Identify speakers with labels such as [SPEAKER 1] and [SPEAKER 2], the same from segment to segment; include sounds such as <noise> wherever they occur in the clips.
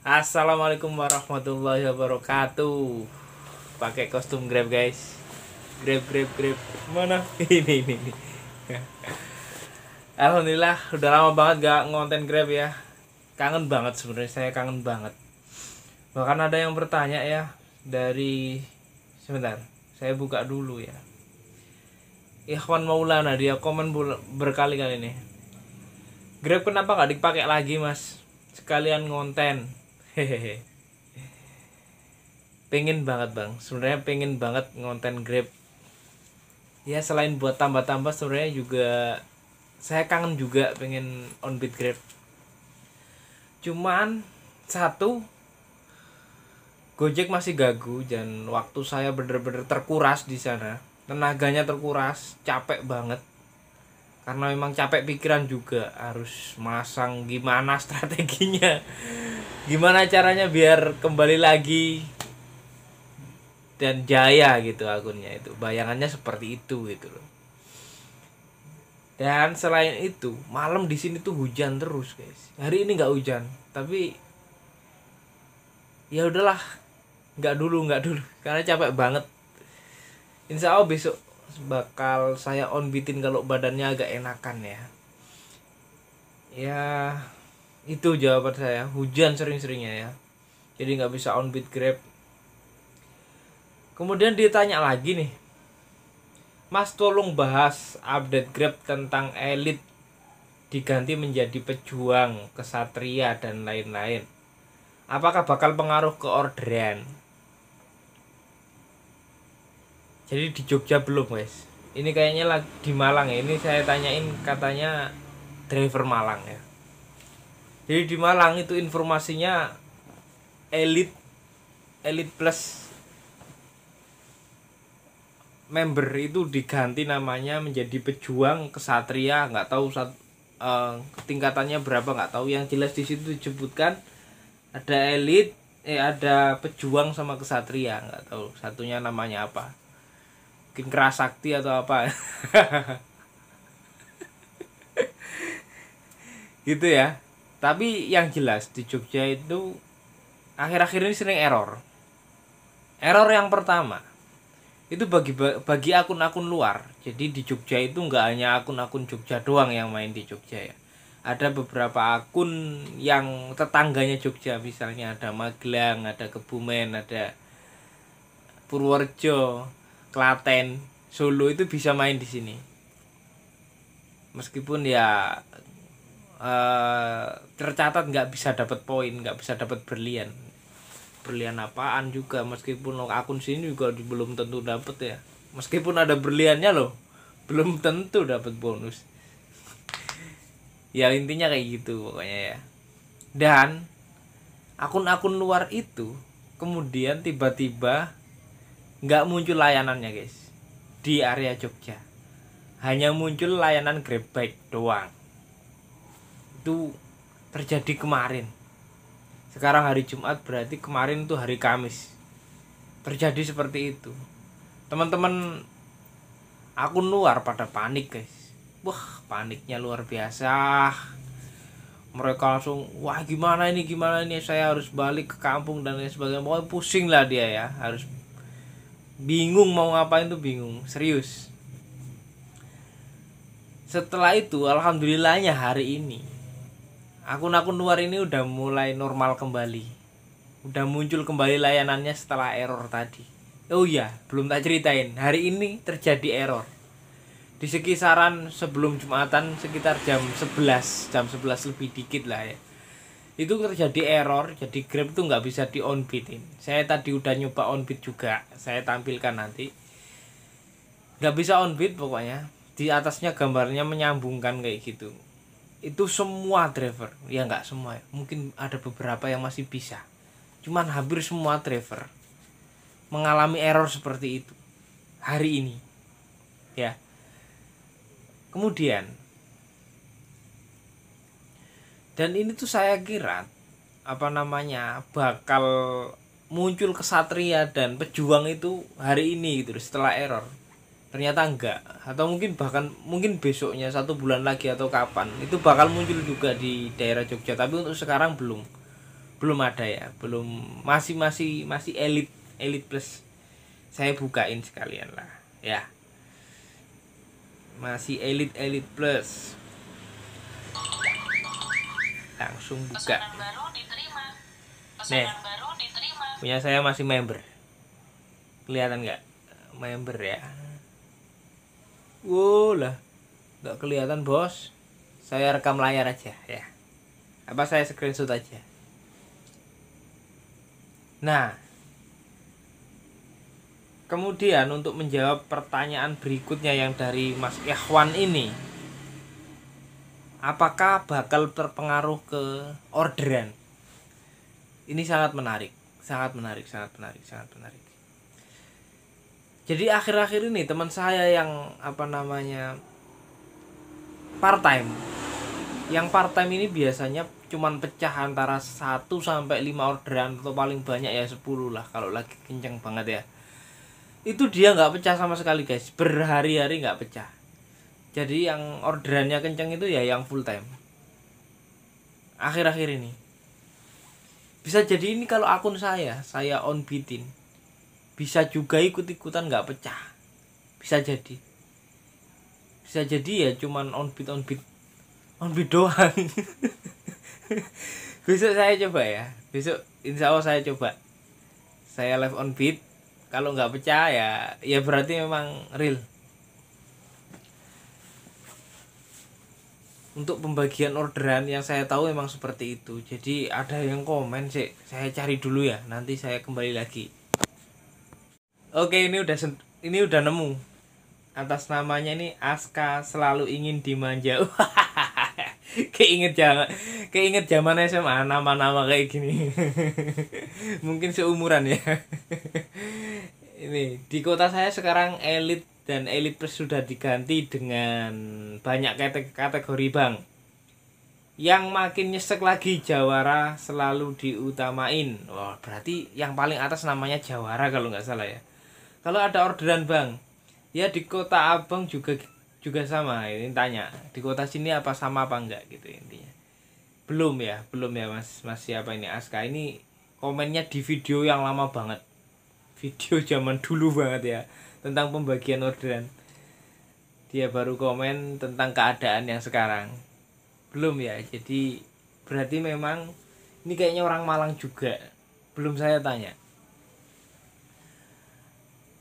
[SPEAKER 1] Assalamualaikum warahmatullahi wabarakatuh. Pakai kostum Grab, guys. Grab, Grab, Grab. Mana? <laughs> ini, ini, ini. Alhamdulillah udah lama banget gak ngonten Grab ya. Kangen banget sebenarnya saya kangen banget. Bahkan ada yang bertanya ya dari sebentar. Saya buka dulu ya. Ikhwan Maulana dia komen berkali-kali nih. Grab kenapa gak dipakai lagi, Mas? Sekalian ngonten pengen banget bang sebenarnya pengen banget ngonten grab ya selain buat tambah-tambah sebenarnya juga saya kangen juga pengen on beat grab cuman satu Gojek masih gagu dan waktu saya bener-bener terkuras di sana tenaganya terkuras capek banget karena memang capek pikiran juga harus masang gimana <laughs> strateginya gimana caranya biar kembali lagi dan jaya gitu akunnya itu bayangannya seperti itu gitu loh dan selain itu malam di sini tuh hujan terus guys hari ini nggak hujan tapi ya udahlah nggak dulu nggak dulu <laughs> karena capek banget insya allah besok bakal saya on bitin kalau badannya agak enakan ya ya itu jawaban saya hujan sering-seringnya ya jadi nggak bisa on beat grab kemudian ditanya lagi nih mas tolong bahas update grab tentang elit diganti menjadi pejuang kesatria dan lain-lain apakah bakal pengaruh ke orderan jadi di Jogja belum guys ini kayaknya lagi di Malang ya ini saya tanyain katanya driver Malang ya jadi di Malang itu informasinya elit elit plus member itu diganti namanya menjadi pejuang kesatria nggak tahu saat uh, eh, tingkatannya berapa nggak tahu yang jelas di situ disebutkan ada elit eh ada pejuang sama kesatria nggak tahu satunya namanya apa mungkin kerasakti atau apa <laughs> gitu ya tapi yang jelas di Jogja itu akhir-akhir ini sering error error yang pertama itu bagi bagi akun-akun luar jadi di Jogja itu nggak hanya akun-akun Jogja doang yang main di Jogja ya ada beberapa akun yang tetangganya Jogja misalnya ada Magelang ada Kebumen ada Purworejo Klaten Solo itu bisa main di sini meskipun ya eh, tercatat nggak bisa dapat poin nggak bisa dapat berlian berlian apaan juga meskipun lo akun sini juga belum tentu dapat ya meskipun ada berliannya loh belum tentu dapat bonus ya intinya kayak gitu pokoknya ya dan akun-akun luar itu kemudian tiba-tiba nggak muncul layanannya guys di area Jogja hanya muncul layanan Grab Bike doang itu terjadi kemarin sekarang hari Jumat berarti kemarin tuh hari Kamis terjadi seperti itu teman-teman aku luar pada panik guys wah paniknya luar biasa mereka langsung wah gimana ini gimana ini saya harus balik ke kampung dan lain sebagainya mau pusing lah dia ya harus bingung mau ngapain tuh bingung serius setelah itu alhamdulillahnya hari ini akun-akun luar ini udah mulai normal kembali udah muncul kembali layanannya setelah error tadi oh iya belum tak ceritain hari ini terjadi error di sekisaran sebelum jumatan sekitar jam 11 jam 11 lebih dikit lah ya itu terjadi error jadi Grab tuh nggak bisa di on bitin saya tadi udah nyoba on bit juga saya tampilkan nanti nggak bisa on bit pokoknya di atasnya gambarnya menyambungkan kayak gitu itu semua driver ya nggak semua ya. mungkin ada beberapa yang masih bisa cuman hampir semua driver mengalami error seperti itu hari ini ya kemudian dan ini tuh saya kira apa namanya bakal muncul kesatria dan pejuang itu hari ini gitu setelah error ternyata enggak atau mungkin bahkan mungkin besoknya satu bulan lagi atau kapan itu bakal muncul juga di daerah Jogja tapi untuk sekarang belum belum ada ya belum masih masih masih elit elit plus saya bukain sekalian lah ya masih elit elit plus langsung buka nih punya saya masih member kelihatan nggak member ya Wuh oh, lah, nggak kelihatan bos. Saya rekam layar aja ya. Apa saya screenshot aja. Nah, kemudian untuk menjawab pertanyaan berikutnya yang dari Mas Ikhwan ini, apakah bakal berpengaruh ke orderan? Ini sangat menarik, sangat menarik, sangat menarik, sangat menarik jadi akhir-akhir ini teman saya yang apa namanya part time yang part time ini biasanya cuman pecah antara 1 sampai 5 orderan atau paling banyak ya 10 lah kalau lagi kenceng banget ya itu dia nggak pecah sama sekali guys berhari-hari nggak pecah jadi yang orderannya kenceng itu ya yang full time akhir-akhir ini bisa jadi ini kalau akun saya saya on bitin bisa juga ikut-ikutan nggak pecah bisa jadi bisa jadi ya cuman on beat on beat on beat doang <laughs> besok saya coba ya besok insya Allah saya coba saya live on beat kalau nggak pecah ya ya berarti memang real untuk pembagian orderan yang saya tahu memang seperti itu jadi ada yang komen sih saya cari dulu ya nanti saya kembali lagi oke ini udah ini udah nemu atas namanya ini Aska selalu ingin dimanja <laughs> keinget jangan keinget zaman SMA nama-nama kayak gini <laughs> mungkin seumuran ya <laughs> ini di kota saya sekarang elit dan elit plus sudah diganti dengan banyak kategori, kategori bank yang makin nyesek lagi Jawara selalu diutamain wah berarti yang paling atas namanya Jawara kalau nggak salah ya kalau ada orderan bang ya di kota abang juga juga sama ini tanya di kota sini apa sama apa enggak gitu intinya belum ya belum ya mas Masih apa ini Aska ini komennya di video yang lama banget video <laughs> zaman dulu banget ya tentang pembagian orderan dia baru komen tentang keadaan yang sekarang belum ya jadi berarti memang ini kayaknya orang Malang juga belum saya tanya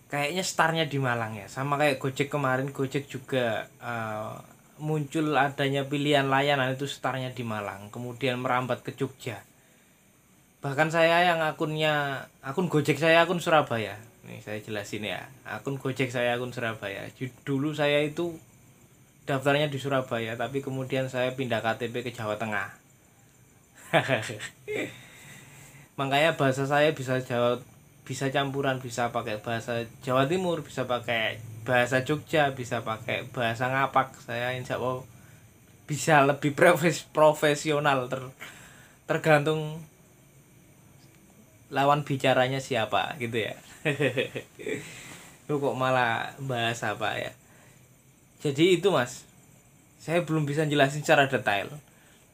[SPEAKER 1] kayaknya startnya di Malang ya sama kayak Gojek kemarin Gojek juga uh, muncul adanya pilihan layanan itu startnya di Malang kemudian merambat ke Jogja bahkan saya yang akunnya akun Gojek saya akun Surabaya nih saya jelasin ya akun Gojek saya akun Surabaya dulu saya itu daftarnya di Surabaya tapi kemudian saya pindah KTP ke Jawa Tengah <laughs> makanya bahasa saya bisa Jawa bisa campuran bisa pakai bahasa Jawa Timur bisa pakai bahasa Jogja bisa pakai bahasa ngapak saya insya Allah bisa lebih profes profesional ter tergantung lawan bicaranya siapa gitu ya lu <laughs> kok malah bahasa apa ya jadi itu mas saya belum bisa jelasin secara detail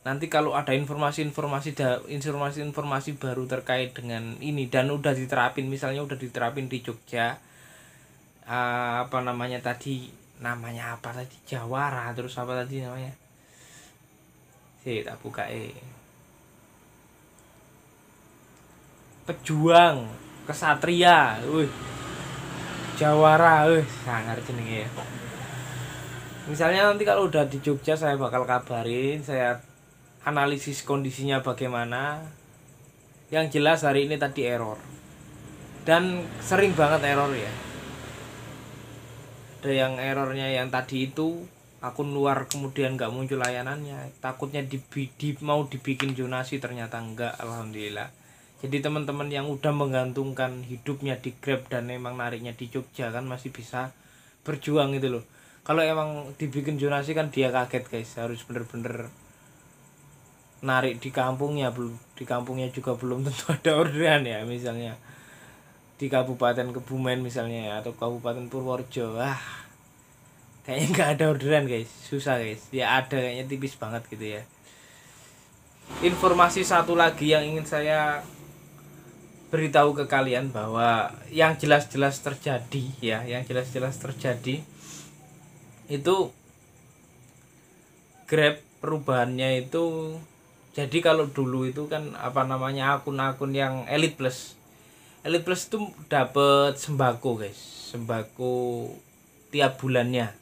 [SPEAKER 1] nanti kalau ada informasi-informasi informasi-informasi baru terkait dengan ini dan udah diterapin misalnya udah diterapin di Jogja uh, apa namanya tadi namanya apa tadi Jawara terus apa tadi namanya si tak buka eh pejuang kesatria wih Jawara wih sangar jenenge ya misalnya nanti kalau udah di Jogja saya bakal kabarin saya analisis kondisinya bagaimana yang jelas hari ini tadi error dan sering banget error ya ada yang errornya yang tadi itu akun luar kemudian nggak muncul layanannya takutnya di, di mau dibikin jonasi ternyata enggak alhamdulillah jadi teman-teman yang udah menggantungkan hidupnya di Grab dan emang nariknya di Jogja kan masih bisa berjuang itu loh kalau emang dibikin jonasi kan dia kaget guys harus bener-bener narik di kampungnya belum di kampungnya juga belum tentu <laughs> ada orderan ya misalnya di Kabupaten Kebumen misalnya ya, atau Kabupaten Purworejo wah kayaknya nggak ada orderan guys susah guys ya ada kayaknya tipis banget gitu ya informasi satu lagi yang ingin saya beritahu ke kalian bahwa yang jelas-jelas terjadi ya yang jelas-jelas terjadi itu Grab perubahannya itu jadi kalau dulu itu kan apa namanya akun-akun yang elite plus elite plus itu dapat sembako guys sembako tiap bulannya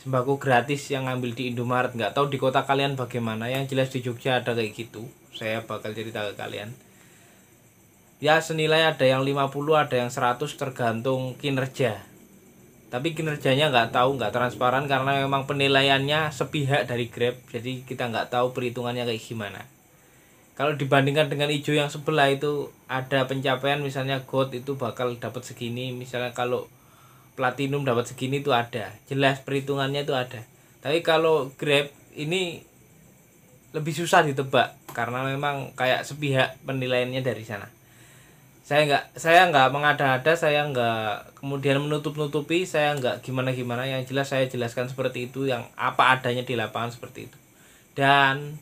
[SPEAKER 1] sembako gratis yang ngambil di Indomaret nggak tahu di kota kalian bagaimana yang jelas di Jogja ada kayak gitu saya bakal cerita ke kalian ya senilai ada yang 50 ada yang 100 tergantung kinerja tapi kinerjanya nggak tahu nggak transparan karena memang penilaiannya sepihak dari Grab jadi kita nggak tahu perhitungannya kayak gimana kalau dibandingkan dengan ijo yang sebelah itu ada pencapaian misalnya gold itu bakal dapat segini misalnya kalau platinum dapat segini itu ada jelas perhitungannya itu ada tapi kalau Grab ini lebih susah ditebak karena memang kayak sepihak penilaiannya dari sana saya nggak saya nggak mengada-ada saya nggak kemudian menutup-nutupi saya nggak gimana-gimana yang jelas saya jelaskan seperti itu yang apa adanya di lapangan seperti itu dan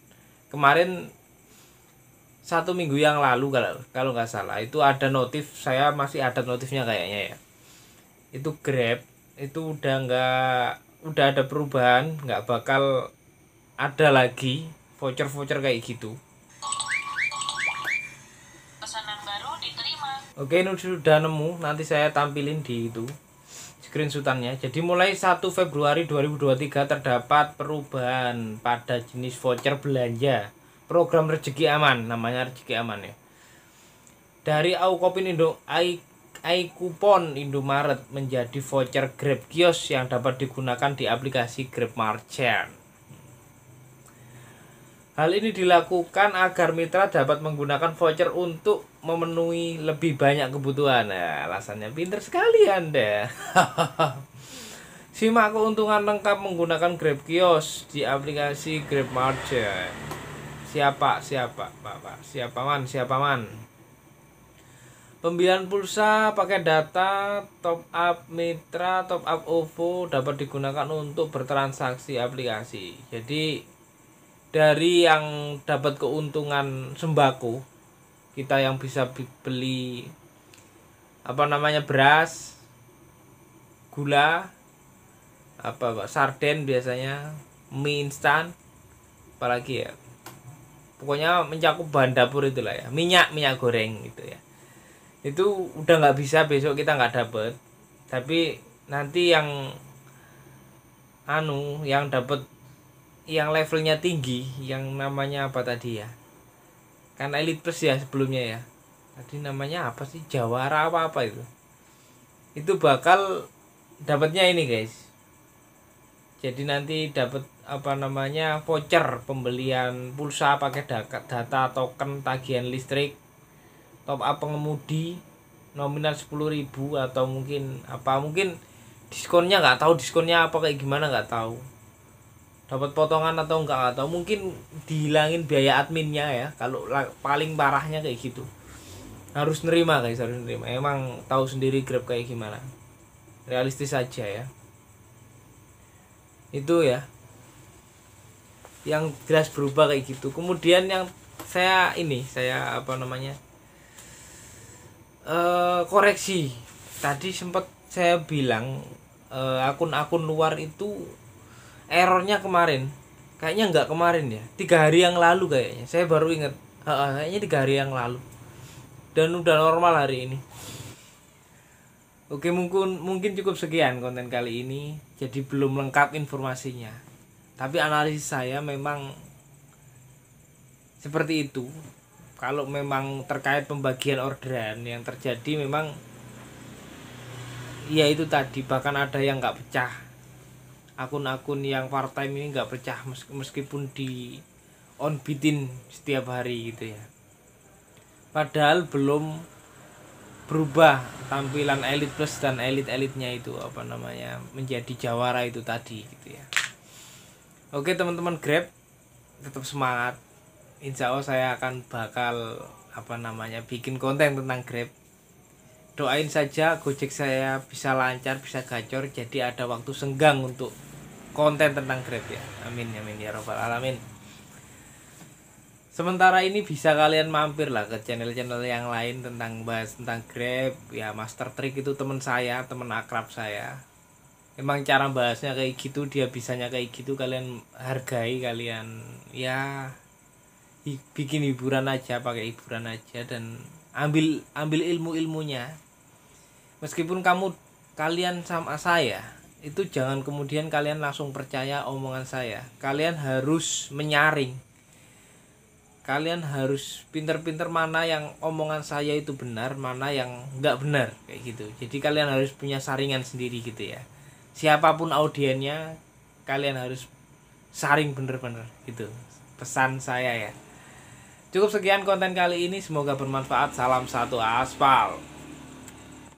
[SPEAKER 1] kemarin satu minggu yang lalu kalau kalau nggak salah itu ada notif saya masih ada notifnya kayaknya ya itu grab itu udah nggak udah ada perubahan nggak bakal ada lagi voucher voucher kayak gitu Oke ini sudah nemu nanti saya tampilin di itu screenshotannya jadi mulai 1 Februari 2023 terdapat perubahan pada jenis voucher belanja program rezeki aman namanya rezeki aman ya dari Aukopin Indo I, I kupon Indomaret menjadi voucher Grab Kios yang dapat digunakan di aplikasi Grab Marchant Hal ini dilakukan agar mitra dapat menggunakan voucher untuk memenuhi lebih banyak kebutuhan. Nah, alasannya pinter sekali Anda. <laughs> Simak keuntungan lengkap menggunakan Grab Kios di aplikasi Grab Market. Siapa? Siapa? Bapak. Siapa man? Siapa man? Pembelian pulsa pakai data top up mitra, top up OVO dapat digunakan untuk bertransaksi aplikasi. Jadi dari yang dapat keuntungan sembako kita yang bisa beli apa namanya beras gula apa pak sarden biasanya mie instan apalagi ya pokoknya mencakup bahan dapur itulah ya minyak minyak goreng gitu ya itu udah nggak bisa besok kita nggak dapet tapi nanti yang anu yang dapet yang levelnya tinggi yang namanya apa tadi ya karena elit plus ya sebelumnya ya tadi namanya apa sih jawara apa apa itu itu bakal dapatnya ini guys jadi nanti dapat apa namanya voucher pembelian pulsa pakai data token tagihan listrik top up pengemudi nominal 10.000 atau mungkin apa mungkin diskonnya nggak tahu diskonnya apa kayak gimana nggak tahu dapat potongan atau enggak atau mungkin dihilangin biaya adminnya ya kalau paling parahnya kayak gitu harus nerima guys harus nerima emang tahu sendiri grab kayak gimana realistis aja ya itu ya yang jelas berubah kayak gitu kemudian yang saya ini saya apa namanya e, koreksi tadi sempat saya bilang eh, akun-akun e, luar itu errornya kemarin kayaknya nggak kemarin ya tiga hari yang lalu kayaknya saya baru inget ha, kayaknya tiga hari yang lalu dan udah normal hari ini oke mungkin mungkin cukup sekian konten kali ini jadi belum lengkap informasinya tapi analisis saya memang seperti itu kalau memang terkait pembagian orderan yang terjadi memang ya itu tadi bahkan ada yang nggak pecah akun-akun yang part time ini nggak pecah meskipun di on bitin setiap hari gitu ya padahal belum berubah tampilan elit plus dan elit elitnya itu apa namanya menjadi jawara itu tadi gitu ya oke teman-teman grab tetap semangat insya allah saya akan bakal apa namanya bikin konten tentang grab doain saja Gojek saya bisa lancar, bisa gacor jadi ada waktu senggang untuk konten tentang Grab ya. Amin amin ya robbal alamin. Sementara ini bisa kalian mampir lah ke channel-channel yang lain tentang bahas tentang Grab ya Master Trick itu teman saya, teman akrab saya. Emang cara bahasnya kayak gitu, dia bisanya kayak gitu kalian hargai kalian ya bikin hiburan aja pakai hiburan aja dan ambil ambil ilmu ilmunya meskipun kamu kalian sama saya itu jangan kemudian kalian langsung percaya omongan saya kalian harus menyaring kalian harus pinter-pinter mana yang omongan saya itu benar mana yang nggak benar kayak gitu jadi kalian harus punya saringan sendiri gitu ya siapapun audiennya kalian harus saring bener-bener gitu pesan saya ya cukup sekian konten kali ini semoga bermanfaat salam satu aspal